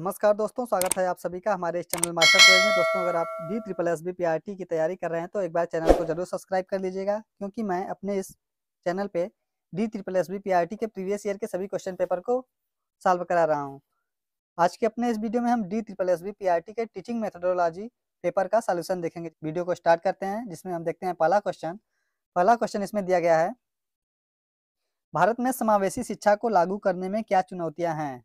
नमस्कार दोस्तों स्वागत है आप सभी का हमारे इस चैनल मास्टर कॉलेज में दोस्तों अगर आप D triple S B P R T की तैयारी कर रहे हैं तो एक बार चैनल को जरूर सब्सक्राइब कर लीजिएगा क्योंकि मैं अपने इस चैनल पे D triple S B P R T के प्रीवियस ईयर के सभी क्वेश्चन पेपर को सॉल्व करा रहा हूँ आज के अपने इस वीडियो में हम D triple S B P R T के टीचिंग मेथडोलॉजी पेपर का सोल्यूशन देखेंगे वीडियो को स्टार्ट करते हैं जिसमें हम देखते हैं पहला क्वेश्चन पहला क्वेश्चन इसमें दिया गया है भारत में समावेशी शिक्षा को लागू करने में क्या चुनौतियाँ हैं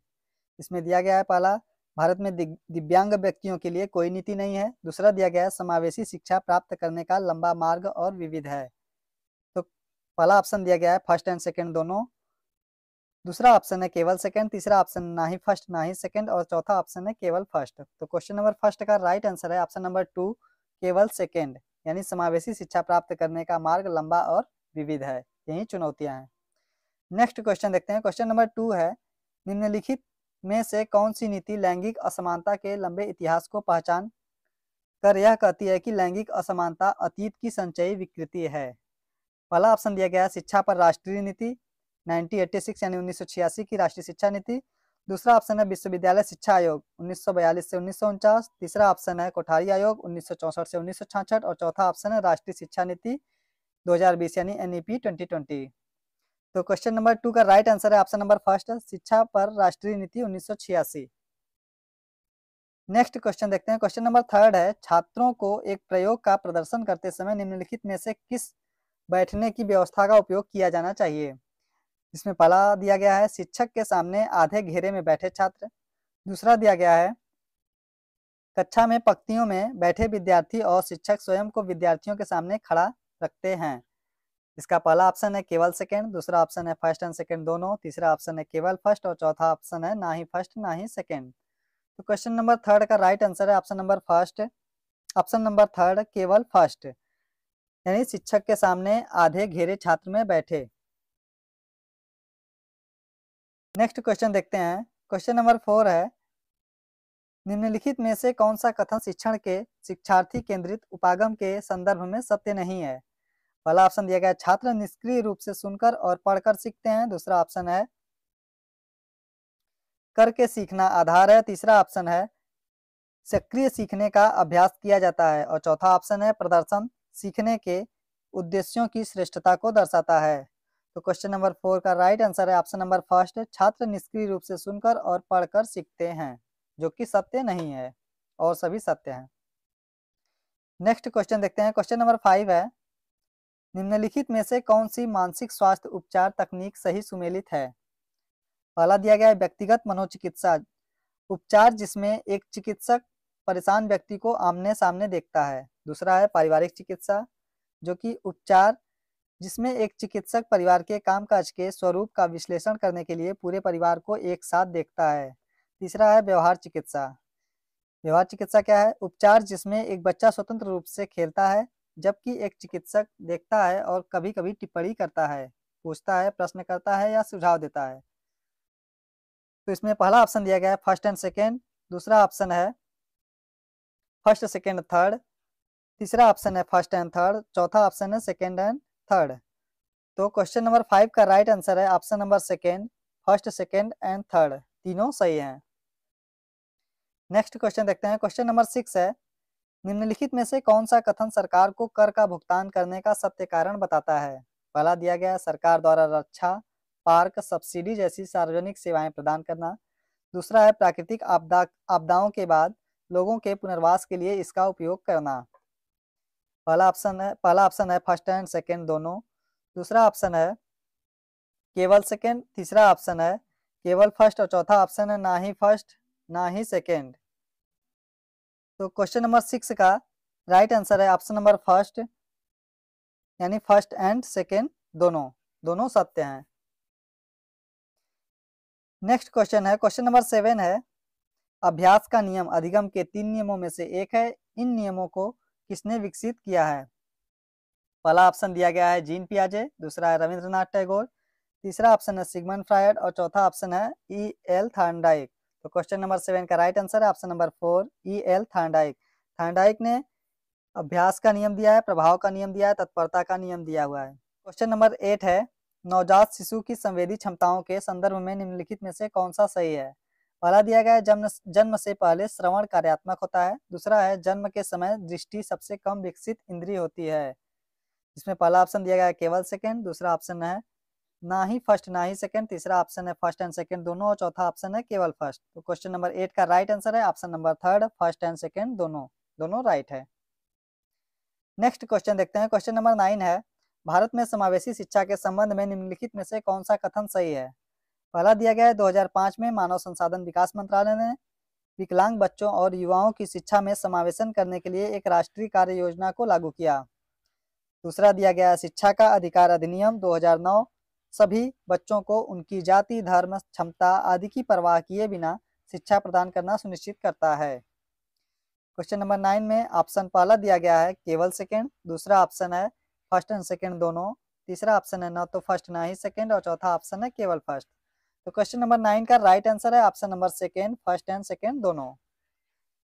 इसमें दिया गया है पहला भारत में दिव्यांग व्यक्तियों के लिए कोई नीति नहीं है दूसरा दिया गया है समावेशी शिक्षा प्राप्त करने का लंबा मार्ग और विविध है तो पहला ऑप्शन दिया गया है फर्स्ट एंड सेकेंड दोनों दूसरा ऑप्शन है केवल सेकेंड तीसरा ऑप्शन ना ही फर्स्ट ना ही सेकेंड और चौथा ऑप्शन है केवल फर्स्ट तो क्वेश्चन नंबर फर्स्ट का राइट आंसर है ऑप्शन नंबर टू केवल सेकेंड यानी समावेशी शिक्षा प्राप्त करने का मार्ग लंबा और विविध है यही चुनौतियां हैं नेक्स्ट क्वेश्चन देखते हैं क्वेश्चन नंबर टू है निम्नलिखित में से कौन सी नीति लैंगिक असमानता के लंबे इतिहास को पहचान कर यह कहती है कि लैंगिक असमानता अतीत की संचयी विकृति है पहला ऑप्शन दिया गया है शिक्षा पर राष्ट्रीय नीति 1986 यानी उन्नीस की राष्ट्रीय शिक्षा नीति दूसरा ऑप्शन है विश्वविद्यालय शिक्षा आयोग 1942 से उन्नीस तीसरा ऑप्शन है कोठारी आयोग उन्नीस से उन्नीस और चौथा ऑप्शन है राष्ट्रीय शिक्षा नीति 2020 यानी एनईपी 2020 तो क्वेश्चन नंबर टू का राइट आंसर है ऑप्शन नंबर फर्स्ट शिक्षा पर राष्ट्रीय नीति उन्नीस नेक्स्ट क्वेश्चन देखते हैं क्वेश्चन नंबर थर्ड है छात्रों को एक प्रयोग का प्रदर्शन करते समय निम्नलिखित में से किस बैठने की व्यवस्था का उपयोग किया जाना चाहिए इसमें पहला दिया गया है शिक्षक के सामने आधे घेरे में बैठे छात्र दूसरा दिया गया है कक्षा में पक्तियों में बैठे विद्यार्थी और शिक्षक स्वयं को विद्यार्थियों के सामने खड़ा रखते हैं इसका पहला ऑप्शन है केवल सेकंड दूसरा ऑप्शन है फर्स्ट एंड सेकंड दोनों तीसरा ऑप्शन है केवल फर्स्ट और चौथा ऑप्शन है ना ही फर्स्ट ना ही सेकेंड तो क्वेश्चन नंबर थर्ड का राइट आंसर है option number first option number third केवल फर्स्ट यानी शिक्षक के सामने आधे घेरे छात्र में बैठे नेक्स्ट क्वेश्चन देखते हैं क्वेश्चन नंबर फोर है निम्नलिखित में से कौन सा कथन शिक्षण के शिक्षार्थी केंद्रित उपागम के संदर्भ में सत्य नहीं है पहला ऑप्शन दिया गया है छात्र निष्क्रिय रूप से सुनकर और पढ़कर सीखते हैं दूसरा ऑप्शन है करके सीखना आधार है तीसरा ऑप्शन है सक्रिय सीखने का अभ्यास किया जाता है और चौथा ऑप्शन है प्रदर्शन सीखने के उद्देश्यों की श्रेष्ठता को दर्शाता है तो क्वेश्चन नंबर फोर का राइट आंसर है ऑप्शन नंबर फर्स्ट छात्र निष्क्रिय रूप से सुनकर और पढ़कर सीखते हैं जो कि सत्य नहीं है और सभी सत्य हैं नेक्स्ट क्वेश्चन देखते हैं क्वेश्चन नंबर फाइव है निम्नलिखित में से कौन सी मानसिक स्वास्थ्य उपचार तकनीक सही सुमेलित है पहला दिया गया है व्यक्तिगत मनोचिकित्सा उपचार जिसमें एक चिकित्सक परेशान व्यक्ति को आमने सामने देखता है दूसरा है पारिवारिक चिकित्सा जो कि उपचार जिसमें एक चिकित्सक परिवार के कामकाज के स्वरूप का विश्लेषण करने के लिए पूरे परिवार को एक साथ देखता है तीसरा है व्यवहार चिकित्सा व्यवहार चिकित्सा क्या है उपचार जिसमें एक बच्चा स्वतंत्र रूप से खेलता है जबकि एक चिकित्सक देखता है और कभी कभी टिप्पणी करता है पूछता है प्रश्न करता है या सुझाव देता है तो इसमें पहला ऑप्शन दिया गया है फर्स्ट एंड सेकेंड दूसरा ऑप्शन है फर्स्ट सेकेंड थर्ड तीसरा ऑप्शन है फर्स्ट एंड थर्ड चौथा ऑप्शन है सेकेंड एंड थर्ड तो क्वेश्चन नंबर फाइव का राइट right आंसर है option number second first second and third तीनों सही हैं नेक्स्ट क्वेश्चन देखते हैं क्वेश्चन नंबर सिक्स है निम्नलिखित में से कौन सा कथन सरकार को कर का भुगतान करने का सत्य कारण बताता है पहला दिया गया सरकार द्वारा रक्षा पार्क सब्सिडी जैसी सार्वजनिक सेवाएं प्रदान करना दूसरा है प्राकृतिक आपदा आपदाओं के बाद लोगों के पुनर्वास के लिए इसका उपयोग करना पहला ऑप्शन है पहला ऑप्शन है फर्स्ट एंड सेकेंड दोनों दूसरा ऑप्शन है केवल सेकेंड तीसरा ऑप्शन है केवल फर्स्ट और चौथा ऑप्शन है ना ही फर्स्ट ना ही सेकेंड तो क्वेश्चन नंबर सिक्स का राइट आंसर है ऑप्शन नंबर फर्स्ट यानी फर्स्ट एंड सेकेंड दोनों दोनों सत्य हैं नेक्स्ट क्वेश्चन है क्वेश्चन नंबर सेवन है अभ्यास का नियम अधिगम के तीन नियमों में से एक है इन नियमों को किसने विकसित किया है पहला ऑप्शन दिया गया है जीन पियाजे दूसरा है रविंद्रनाथ टैगोर तीसरा ऑप्शन है सिगमन फ्रायड और चौथा ऑप्शन है ई e एल थांडाइक तो क्वेश्चन नंबर सेवन का राइट आंसर है option number four E L Thorndike Thorndike ने अभ्यास का नियम दिया है प्रभाव का नियम दिया है तत्परता का नियम दिया हुआ है क्वेश्चन नंबर एट है नवजात शिशु की संवेदी क्षमताओं के संदर्भ में निम्नलिखित में से कौन सा सही है पहला दिया गया है जन्म जन्म से पहले श्रवण कार्यात्मक होता है दूसरा है जन्म के समय दृष्टि सबसे कम विकसित इंद्री होती है इसमें पहला ऑप्शन दिया गया है केवल सेकेंड दूसरा ऑप्शन है ना ही फर्स्ट ना ही सेकंड तीसरा ऑप्शन है फर्स्ट एंड सेकंड दोनों और चौथा ऑप्शन है केवल फर्स्ट तो क्वेश्चन नंबर एट का राइट आंसर है option number third first and second दोनों दोनों राइट है नेक्स्ट क्वेश्चन देखते हैं क्वेश्चन नंबर नाइन है भारत में समावेशी शिक्षा के संबंध में निम्नलिखित में से कौन सा कथन सही है पहला दिया गया है दो में मानव संसाधन विकास मंत्रालय ने विकलांग बच्चों और युवाओं की शिक्षा में समावेशन करने के लिए एक राष्ट्रीय कार्य योजना को लागू किया दूसरा दिया गया शिक्षा का अधिकार अधिनियम 2009 सभी बच्चों को उनकी जाति धर्म क्षमता आदि की परवाह किए बिना शिक्षा प्रदान करना सुनिश्चित करता है क्वेश्चन नंबर नाइन में ऑप्शन पहला दिया गया है केवल सेकेंड दूसरा ऑप्शन है फर्स्ट एंड सेकेंड दोनों तीसरा ऑप्शन है ना तो फर्स्ट ना ही सेकेंड और चौथा ऑप्शन है केवल फर्स्ट तो क्वेश्चन नंबर नाइन का राइट आंसर है option number second first and second दोनों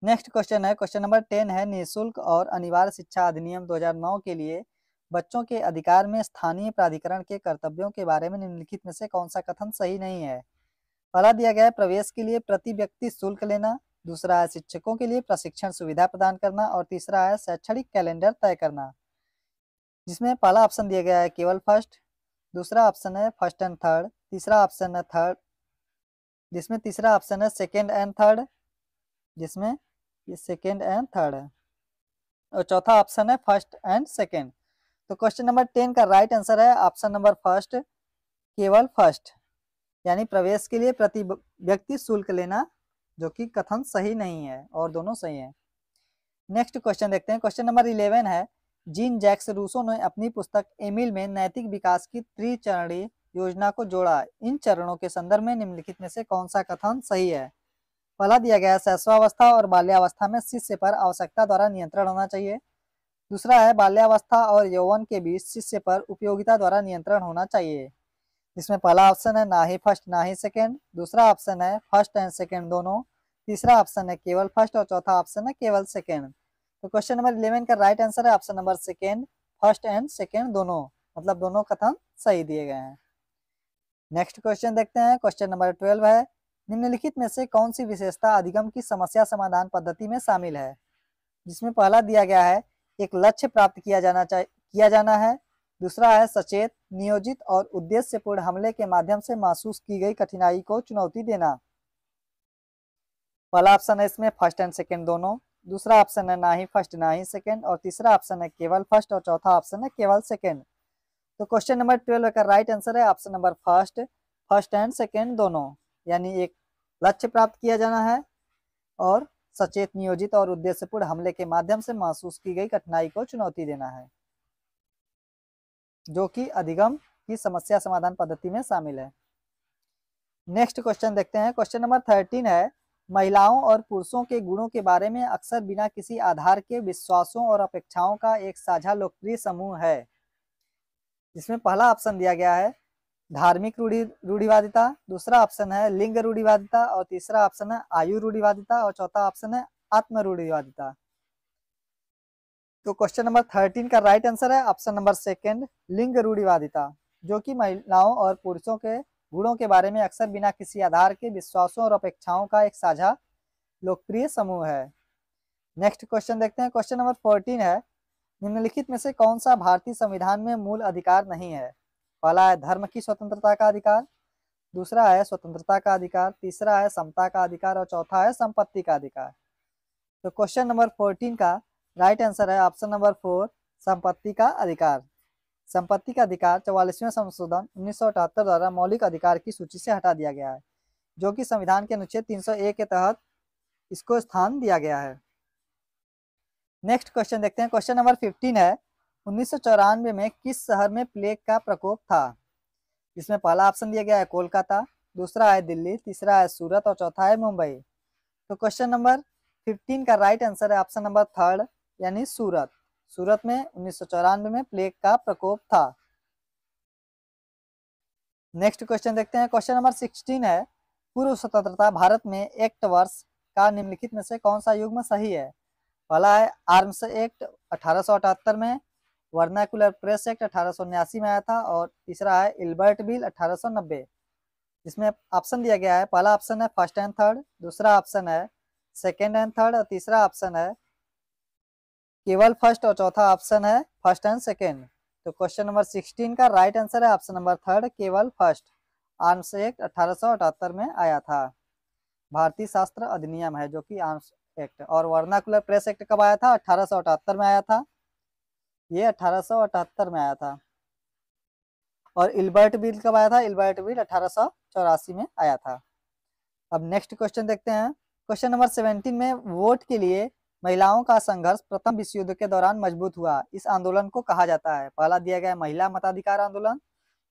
नेक्स्ट क्वेश्चन है क्वेश्चन नंबर टेन है निःशुल्क और अनिवार्य शिक्षा अधिनियम 2009 के लिए बच्चों के अधिकार में स्थानीय प्राधिकरण के कर्तव्यों के बारे में निम्नलिखित में से कौन सा कथन सही नहीं है पहला दिया गया है प्रवेश के लिए प्रति व्यक्ति शुल्क लेना दूसरा है शिक्षकों के लिए प्रशिक्षण सुविधा प्रदान करना और तीसरा है शैक्षणिक कैलेंडर तय करना जिसमें पहला ऑप्शन दिया गया है केवल फर्स्ट दूसरा ऑप्शन है फर्स्ट एंड थर्ड तीसरा ऑप्शन है थर्ड जिसमें तीसरा ऑप्शन है सेकेंड एंड थर्ड जिसमें सेकेंड एंड थर्ड और चौथा ऑप्शन है फर्स्ट एंड सेकेंड तो क्वेश्चन नंबर टेन का राइट आंसर है ऑप्शन नंबर फर्स्ट केवल फर्स्ट यानी प्रवेश के लिए प्रति व्यक्ति शुल्क लेना जो कि कथन सही नहीं है और दोनों सही है नेक्स्ट क्वेश्चन देखते हैं क्वेश्चन नंबर इलेवन है जीन जैक्स रूसो ने अपनी पुस्तक एमिल में नैतिक विकास की त्रिचरणी योजना को जोड़ा इन चरणों के संदर्भ में निम्नलिखित में से कौन सा कथन सही है पहला दिया गया शैश्वावस्था और बाल्यावस्था में शिष्य पर आवश्यकता द्वारा नियंत्रण होना चाहिए दूसरा है बाल्यावस्था और यौवन के बीच शिष्य पर उपयोगिता द्वारा नियंत्रण होना चाहिए जिसमें पहला ऑप्शन है ना ही फर्स्ट ना ही सेकेंड दूसरा ऑप्शन है फर्स्ट एंड सेकेंड दोनों तीसरा ऑप्शन है केवल फर्स्ट और चौथा ऑप्शन है केवल सेकेंड तो क्वेश्चन नंबर इलेवन का राइट आंसर है option number second first and second दोनों मतलब दोनों कथन सही दिए गए हैं नेक्स्ट क्वेश्चन देखते हैं क्वेश्चन नंबर ट्वेल्व है निम्नलिखित में से कौन सी विशेषता अधिगम की समस्या समाधान पद्धति में शामिल है जिसमें पहला दिया गया है एक लक्ष्य प्राप्त किया जाना चाहिए किया जाना है दूसरा है सचेत नियोजित और उद्देश्यपूर्ण हमले के माध्यम से महसूस की गई कठिनाई को चुनौती देना पहला ऑप्शन है इसमें फर्स्ट एंड सेकेंड दोनों दूसरा ऑप्शन है ना ही फर्स्ट ना ही सेकेंड और तीसरा ऑप्शन है केवल फर्स्ट और चौथा ऑप्शन है केवल सेकेंड तो क्वेश्चन नंबर ट्वेल्व का राइट आंसर है option number first first and second दोनों यानी एक लक्ष्य प्राप्त किया जाना है और सचेत नियोजित और उद्देश्यपूर्ण हमले के माध्यम से महसूस की गई कठिनाई को चुनौती देना है जो कि अधिगम की समस्या समाधान पद्धति में शामिल है नेक्स्ट क्वेश्चन देखते हैं क्वेश्चन नंबर थर्टीन है महिलाओं और पुरुषों के गुणों के बारे में अक्सर बिना किसी आधार के विश्वासों और अपेक्षाओं का एक साझा लोकप्रिय समूह है जिसमें पहला ऑप्शन दिया गया है धार्मिक रूढ़ी रूढ़िवादिता दूसरा ऑप्शन है लिंग रूढ़िवादिता और तीसरा ऑप्शन है आयु रूढ़िवादिता और चौथा ऑप्शन है आत्म रूढ़िवादिता तो क्वेश्चन नंबर थर्टीन का राइट आंसर है ऑप्शन नंबर सेकेंड लिंग रूढ़िवादिता जो कि महिलाओं और पुरुषों के गुणों के बारे में अक्सर बिना किसी आधार के विश्वासों और अपेक्षाओं का एक साझा लोकप्रिय समूह है नेक्स्ट क्वेश्चन देखते हैं क्वेश्चन नंबर फोर्टीन है निम्नलिखित में से कौन सा भारतीय संविधान में मूल अधिकार नहीं है पहला है धर्म की स्वतंत्रता का अधिकार दूसरा है स्वतंत्रता का अधिकार तीसरा है समता का अधिकार और चौथा है संपत्ति का अधिकार तो क्वेश्चन नंबर फोर्टीन का राइट आंसर है ऑप्शन नंबर फोर संपत्ति का अधिकार संपत्ति का अधिकार चौवालीसवें संशोधन उन्नीस द्वारा मौलिक अधिकार की सूची से हटा दिया गया है जो कि संविधान के अनुच्छेद 301 के तहत इसको स्थान दिया गया है नेक्स्ट क्वेश्चन देखते हैं क्वेश्चन नंबर 15 है उन्नीस में किस शहर में प्लेग का प्रकोप था इसमें पहला ऑप्शन दिया गया है कोलकाता दूसरा है दिल्ली तीसरा है सूरत और चौथा है मुंबई तो क्वेश्चन नंबर फिफ्टीन का राइट आंसर है ऑप्शन नंबर थर्ड यानी सूरत सूरत में उन्नीस में प्लेग का प्रकोप था नेक्स्ट क्वेश्चन देखते हैं क्वेश्चन नंबर सिक्सटीन है पूर्व स्वतंत्रता भारत में एक्ट वर्ष का निम्नलिखित में से कौन सा युग्म सही है पहला है आर्म्स एक्ट अठारह में वर्नाकुलर प्रेस एक्ट अठारह में आया था और तीसरा है इल्बर्ट बिल अठारह जिसमें ऑप्शन दिया गया है पहला ऑप्शन है फर्स्ट एंड थर्ड दूसरा ऑप्शन है सेकेंड एंड थर्ड और तीसरा ऑप्शन है केवल फर्स्ट और चौथा ऑप्शन है फर्स्ट एंड सेकेंड तो क्वेश्चन नंबर सिक्सटीन का राइट आंसर है ऑप्शन नंबर थर्ड केवल फर्स्ट आर्म्स एक्ट अठारह में आया था भारतीय शास्त्र अधिनियम है जो कि आर्म्स एक्ट और वर्नाकुलर प्रेस एक्ट कब आया था अठारह में आया था ये अठारह में आया था और इल्बर्ट बिल कब आया था इल्बर्ट बिल अठारह में आया था अब नेक्स्ट क्वेश्चन देखते हैं क्वेश्चन नंबर 17 में वोट के लिए महिलाओं का संघर्ष प्रथम विश्व युद्ध के दौरान मजबूत हुआ इस आंदोलन को कहा जाता है पहला दिया गया महिला मताधिकार आंदोलन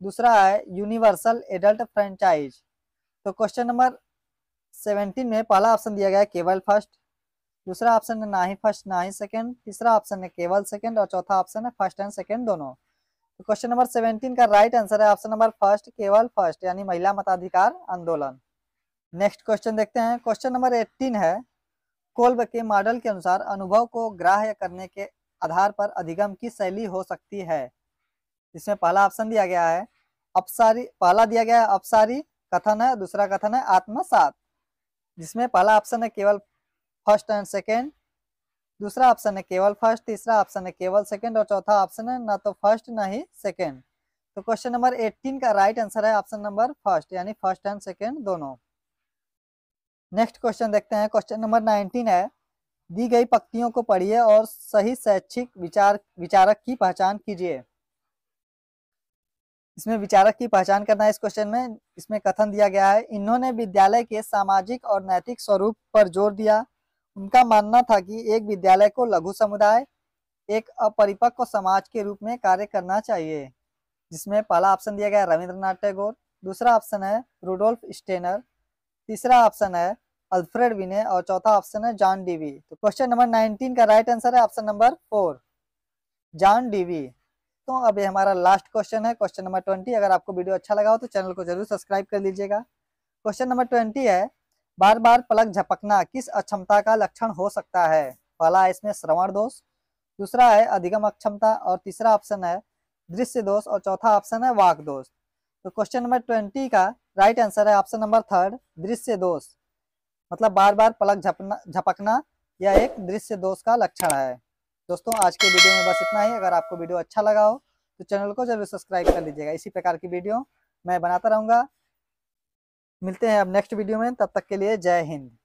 दूसरा है यूनिवर्सल एडल्ट फ्रेंचाइज तो क्वेश्चन नंबर सेवेंटीन में पहला ऑप्शन दिया गया केवल फर्स्ट दूसरा ऑप्शन है ना ही फर्स्ट ना ही सेकंड तीसरा ऑप्शन है केवल सेकंड और चौथा ऑप्शन है फर्स्ट एंड सेकंड दोनों तो क्वेश्चन नंबर सेवेंटीन का राइट आंसर है ऑप्शन नंबर फर्स्ट केवल फर्स्ट यानी महिला मताधिकार आंदोलन नेक्स्ट क्वेश्चन देखते हैं क्वेश्चन नंबर एट्टीन है कोल्ब के मॉडल के अनुसार अनुभव को ग्राह्य करने के आधार पर अधिगम की शैली हो सकती है इसमें पहला ऑप्शन दिया गया है अपसारी पहला दिया गया है अपसारी कथन है दूसरा कथन है आत्मसात जिसमें पहला ऑप्शन है केवल फर्स्ट एंड सेकेंड दूसरा ऑप्शन है केवल फर्स्ट तीसरा ऑप्शन है केवल सेकेंड और चौथा ऑप्शन है ना तो फर्स्ट ना ही सेकेंड तो क्वेश्चन नंबर 18 का राइट आंसर है ऑप्शन नंबर फर्स्ट यानी फर्स्ट एंड सेकेंड दोनों नेक्स्ट क्वेश्चन देखते हैं क्वेश्चन नंबर नाइनटीन है दी गई पक्तियों को पढ़िए और सही शैक्षिक विचार विचारक की पहचान कीजिए इसमें विचारक की पहचान करना है इस क्वेश्चन में इसमें कथन दिया गया है इन्होंने विद्यालय के सामाजिक और नैतिक स्वरूप पर जोर दिया उनका मानना था कि एक विद्यालय को लघु समुदाय एक अपरिपक्व समाज के रूप में कार्य करना चाहिए जिसमें पहला ऑप्शन दिया गया रविंद्रनाथ टैगोर दूसरा ऑप्शन है रूडोल्फ स्टेनर तीसरा ऑप्शन है अल्फ्रेड विने और चौथा ऑप्शन है जॉन डीवी तो क्वेश्चन नंबर नाइनटीन का राइट आंसर है option number four John Dewey तो अब ये हमारा लास्ट क्वेश्चन है क्वेश्चन नंबर ट्वेंटी अगर आपको वीडियो अच्छा लगा हो तो चैनल को जरूर सब्सक्राइब कर लीजिएगा क्वेश्चन नंबर ट्वेंटी है बार बार पलक झपकना किस अक्षमता का लक्षण हो सकता है पहला है इसमें श्रवण दोष दूसरा है अधिगम अक्षमता और तीसरा ऑप्शन है दृश्य दोष और चौथा ऑप्शन है वाक दोष तो क्वेश्चन नंबर ट्वेंटी का राइट आंसर है ऑप्शन नंबर थर्ड दृश्य दोष मतलब बार बार पलक झपना झपकना यह एक दृश्य दोष का लक्षण है दोस्तों आज के वीडियो में बस इतना ही अगर आपको वीडियो अच्छा लगा हो तो चैनल को जरूर सब्सक्राइब कर लीजिएगा इसी प्रकार की वीडियो मैं बनाता रहूंगा मिलते हैं अब नेक्स्ट वीडियो में तब तक के लिए जय हिंद